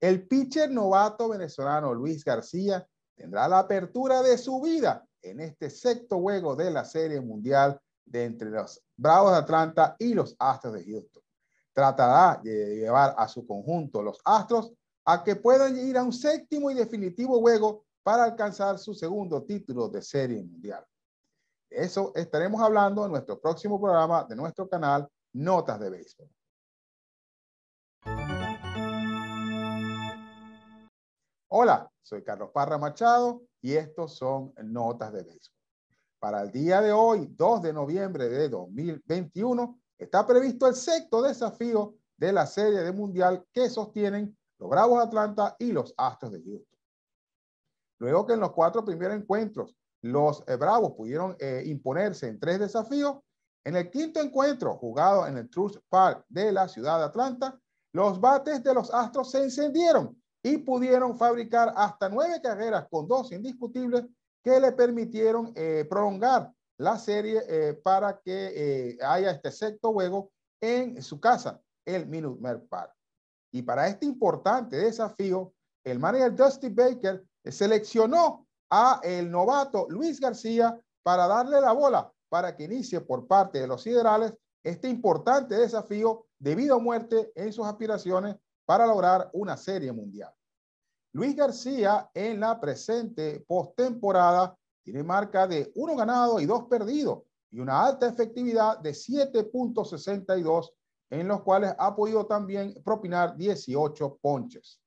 El pitcher novato venezolano Luis García tendrá la apertura de su vida en este sexto juego de la Serie Mundial de entre los Bravos de Atlanta y los Astros de Houston. Tratará de llevar a su conjunto los Astros a que puedan ir a un séptimo y definitivo juego para alcanzar su segundo título de Serie Mundial. De Eso estaremos hablando en nuestro próximo programa de nuestro canal Notas de Béisbol. Hola, soy Carlos Parra Machado y estos son Notas de Béisbol. Para el día de hoy, 2 de noviembre de 2021, está previsto el sexto desafío de la Serie de Mundial que sostienen los Bravos de Atlanta y los Astros de Houston. Luego que en los cuatro primeros encuentros los eh, Bravos pudieron eh, imponerse en tres desafíos, en el quinto encuentro jugado en el Truth Park de la ciudad de Atlanta, los bates de los Astros se encendieron y pudieron fabricar hasta nueve carreras con dos indiscutibles que le permitieron eh, prolongar la serie eh, para que eh, haya este sexto juego en su casa, el Minute Park. Y para este importante desafío, el manager Dusty Baker seleccionó a el novato Luis García para darle la bola para que inicie por parte de los siderales este importante desafío de vida o muerte en sus aspiraciones para lograr una serie mundial. Luis García en la presente postemporada tiene marca de uno ganado y dos perdidos y una alta efectividad de 7.62 en los cuales ha podido también propinar 18 ponches.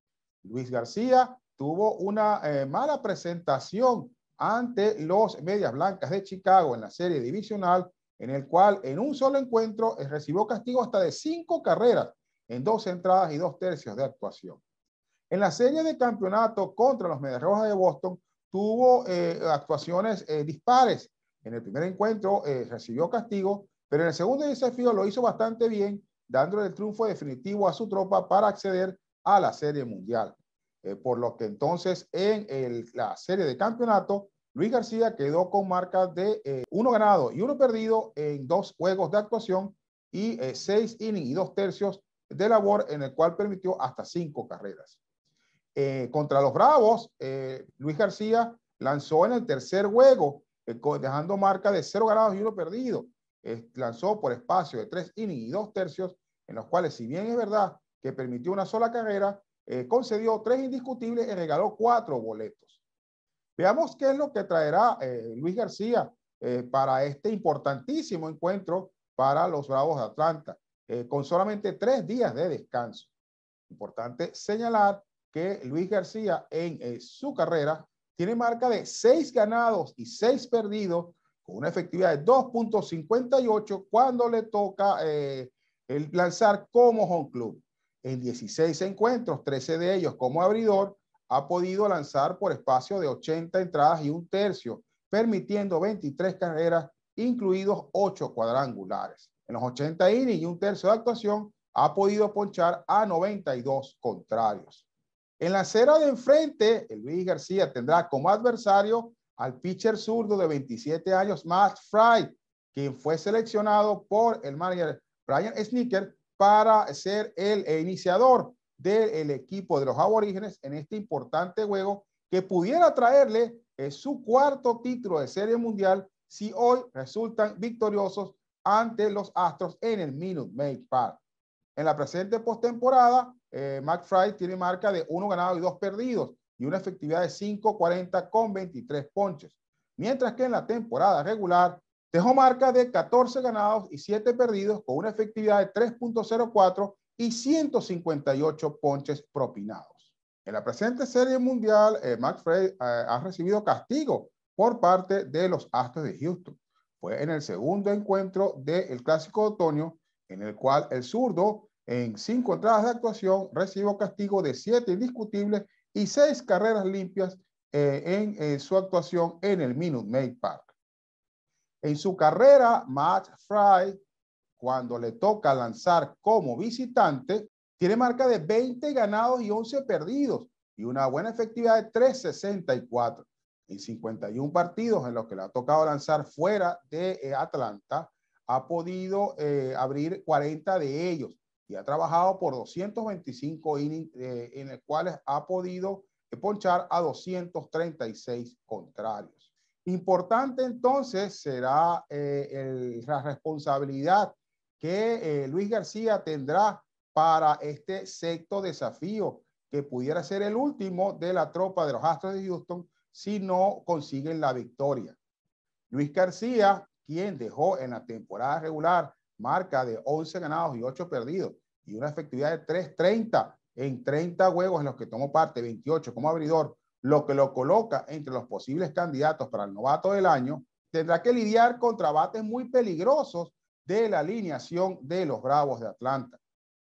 Luis García tuvo una eh, mala presentación ante los Medias Blancas de Chicago en la serie divisional, en el cual en un solo encuentro eh, recibió castigo hasta de cinco carreras en dos entradas y dos tercios de actuación. En la serie de campeonato contra los Medias Rojas de Boston tuvo eh, actuaciones eh, dispares. En el primer encuentro eh, recibió castigo, pero en el segundo desafío lo hizo bastante bien, dándole el triunfo definitivo a su tropa para acceder a la Serie Mundial. por lo que entonces en la serie de campeonato, Luis García quedó con marca de uno ganado y uno perdido en dos juegos de actuación y seis innings y dos tercios de labor en el cual permitió hasta cinco carreras. Eh, contra los Bravos, eh, Luis García lanzó en el tercer juego, eh, dejando marca de cero ganados y uno perdido. lanzó por espacio de tres innings y dos tercios, en los cuales, si bien es verdad que permitió una sola carrera, concedió tres indiscutibles y regaló cuatro boletos. Veamos qué es lo que traerá Luis García para este importantísimo encuentro para los Bravos de Atlanta. Eh, con solamente tres días de descanso. Importante señalar que Luis García en eh, su carrera tiene marca de seis ganados y seis perdidos con una efectividad de 2.58 cuando le toca eh, el lanzar como home club. En 16 encuentros, 13 de ellos como abridor, ha podido lanzar por espacio de 80 entradas y un tercio, permitiendo 23 carreras, incluidos 8 cuadrangulares en los 80 innings y un tercio de actuación, ha podido ponchar a 92 contrarios. En la acera de enfrente, el Luis García tendrá como adversario al pitcher zurdo de 27 años, Matt Fry, quien fue seleccionado por el manager Brian Snicker para ser el iniciador del equipo de los aborígenes en este importante juego que pudiera traerle eh, su cuarto título de Serie Mundial si hoy resultan victoriosos ante los Astros en el Minute Maid Park. En la presente postemporada, eh, McFry tiene marca de 1 ganado y 2 perdidos y una efectividad de 5.40 con 23 ponches. Mientras que en la temporada regular dejó marca de 14 ganados y 7 perdidos con una efectividad de 3.04 y 158 ponches propinados. En la presente serie mundial, eh, McFry eh, ha recibido castigo por parte de los Astros de Houston fue en el segundo encuentro del Clásico de Otoño, en el cual el zurdo, en cinco entradas de actuación, recibió castigo de siete indiscutibles y seis carreras limpias eh, en eh, su actuación en el Minute Maid Park. En su carrera, Matt Fry, cuando le toca lanzar como visitante, tiene marca de 20 ganados y 11 perdidos y una buena efectividad de 364. En 51 partidos en los que le ha tocado lanzar fuera de eh, Atlanta, ha podido eh, abrir 40 de ellos y ha trabajado por 225 innings, eh, en los cuales ha podido ponchar a 236 contrarios. Importante entonces será la responsabilidad que Luis García tendrá para este sexto desafío, que pudiera ser el último de la tropa de los Astros de Houston si no consiguen la victoria. Luis García, quien dejó en la temporada regular marca de 11 ganados y 8 perdidos y una efectividad de 3.30 en 30 juegos en los que tomó parte, 28 como abridor, lo que lo coloca entre los posibles candidatos para el novato del año, tendrá que lidiar contra bates muy peligrosos de la alineación de los Bravos de Atlanta.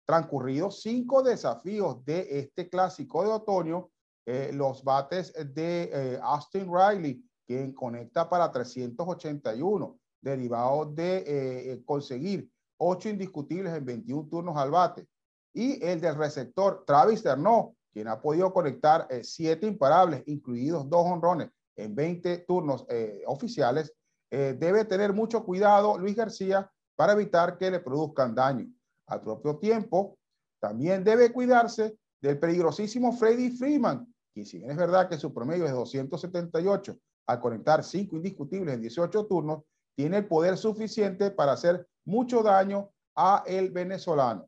Transcurridos cinco desafíos de este clásico de otoño, eh, los bates de eh, Austin Riley, quien conecta para 381, derivado de eh, conseguir 8 indiscutibles en 21 turnos al bate. Y el del receptor Travis Derno, quien ha podido conectar siete imparables, incluidos dos honrones en 20 turnos oficiales, debe tener mucho cuidado Luis García para evitar que le produzcan daño. Al propio tiempo, también debe cuidarse del peligrosísimo Freddy Freeman, y si bien es verdad que su promedio es 278 al conectar cinco indiscutibles en 18 turnos, tiene el poder suficiente para hacer mucho daño a el venezolano.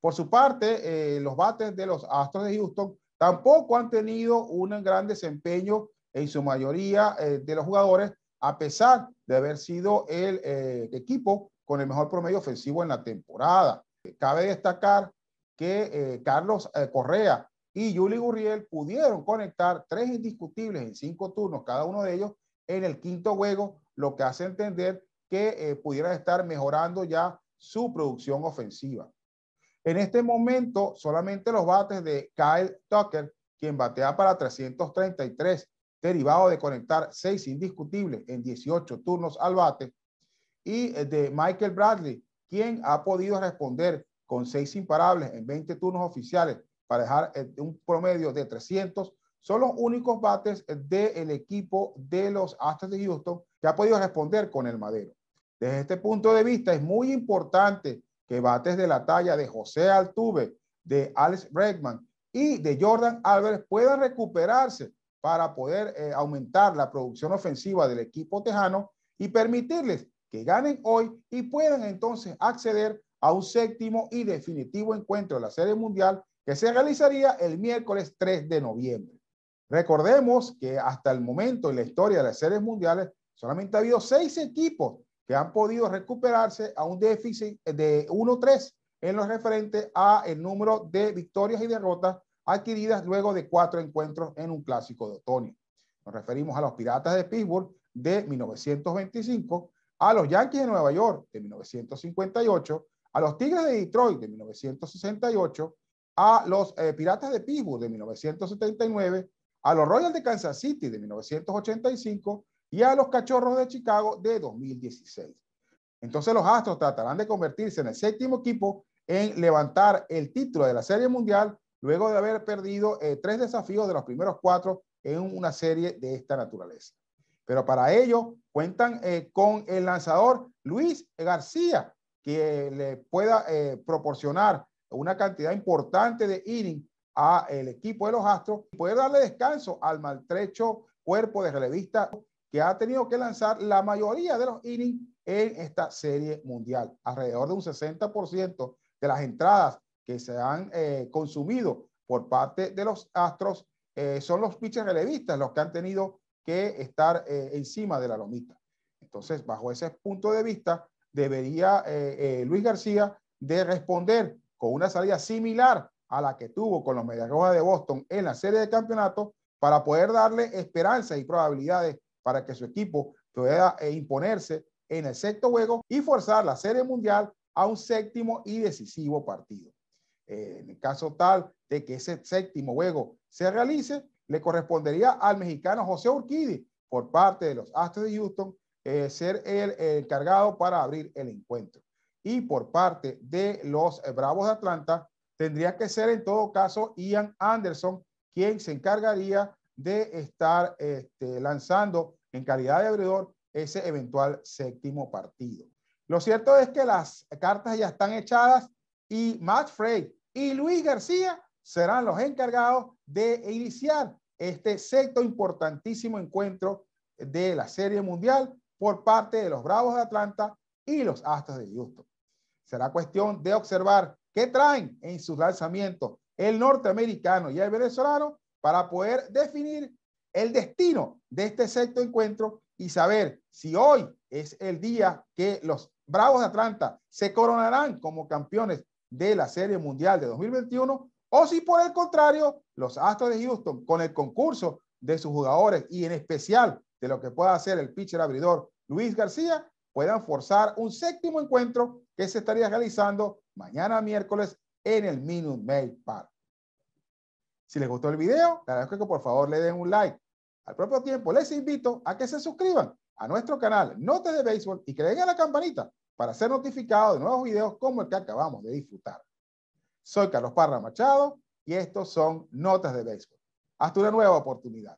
Por su parte, eh, los bates de los Astros de Houston tampoco han tenido un gran desempeño en su mayoría eh, de los jugadores, a pesar de haber sido el eh, equipo con el mejor promedio ofensivo en la temporada. Cabe destacar que Carlos Correa y Julie Gurriel pudieron conectar tres indiscutibles en cinco turnos, cada uno de ellos en el quinto juego, lo que hace entender que eh, pudiera pudieran estar mejorando ya su producción ofensiva. En este momento, solamente los bates de Kyle Tucker, quien batea para 333, derivado de conectar seis indiscutibles en 18 turnos al bate, y eh, de Michael Bradley, quien ha podido responder con seis imparables en 20 turnos oficiales para dejar eh, un promedio de 300. Son los únicos bates del equipo de los Astros de Houston que ha podido responder con el madero. Desde este punto de vista, es muy importante que bates de la talla de José Altuve, de Alex Bregman y de Jordan Álvarez puedan recuperarse para poder eh, aumentar la producción ofensiva del equipo tejano y permitirles que ganen hoy y puedan entonces acceder a un séptimo y definitivo encuentro de la Serie Mundial que se realizaría el miércoles 3 de noviembre. Recordemos que hasta el momento en la historia de las series mundiales solamente ha habido seis equipos que han podido recuperarse a un déficit de 1-3 en lo referente a el número de victorias y derrotas adquiridas luego de cuatro encuentros en un clásico de otoño. Nos referimos a los Piratas de Pittsburgh de 1925, a los Yankees de Nueva York de 1958, a los Tigres de Detroit de 1968, a los eh, Piratas de Pittsburgh de 1979, a los Royals de Kansas City de 1985 y a los Cachorros de Chicago de 2016. Entonces los Astros tratarán de convertirse en el séptimo equipo en levantar el título de la Serie Mundial luego de haber perdido eh, tres desafíos de los primeros cuatro en una serie de esta naturaleza. Pero para ello cuentan eh, con el lanzador Luis García, que le pueda proporcionar una cantidad importante de innings a el equipo de los Astros y poder darle descanso al maltrecho cuerpo de relevista que ha tenido que lanzar la mayoría de los innings en esta serie mundial. Alrededor de un 60% de las entradas que se han eh, consumido por parte de los Astros eh, son los pitchers relevistas los que han tenido que estar eh, encima de la lomita. Entonces, bajo ese punto de vista, debería Luis García de responder con una salida similar a la que tuvo con los Medias Rojas de Boston en la serie de campeonato para poder darle esperanza y probabilidades para que su equipo pueda eh, imponerse en el sexto juego y forzar la serie mundial a un séptimo y decisivo partido. Eh, en el caso tal de que ese séptimo juego se realice, le correspondería al mexicano José Urquidi por parte de los Astros de Houston eh, ser el encargado para abrir el encuentro y por parte de los eh, Bravos de Atlanta tendría que ser en todo caso Ian Anderson quien se encargaría de estar este, lanzando en calidad de abridor ese eventual séptimo partido. Lo cierto es que las cartas ya están echadas y Matt Frey y Luis García serán los encargados de iniciar este sexto importantísimo encuentro de la Serie Mundial por parte de los Bravos de Atlanta y los Astros de Houston. Será cuestión de observar qué traen en sus lanzamientos el norteamericano y el venezolano para poder definir el destino de este sexto encuentro y saber si hoy es el día que los Bravos de Atlanta se coronarán como campeones de la Serie Mundial de 2021 o si por el contrario los Astros de Houston con el concurso de sus jugadores y en especial de lo que pueda hacer el pitcher abridor Luis García puedan forzar un séptimo encuentro que se estaría realizando mañana miércoles en el Minute Maid Park. Si les gustó el video, les agradezco que por favor le den un like. Al propio tiempo, les invito a que se suscriban a nuestro canal Notas de Béisbol y que le den a la campanita para ser notificados de nuevos videos como el que acabamos de disfrutar. Soy Carlos Parra Machado y estos son Notas de Béisbol. Hasta una nueva oportunidad.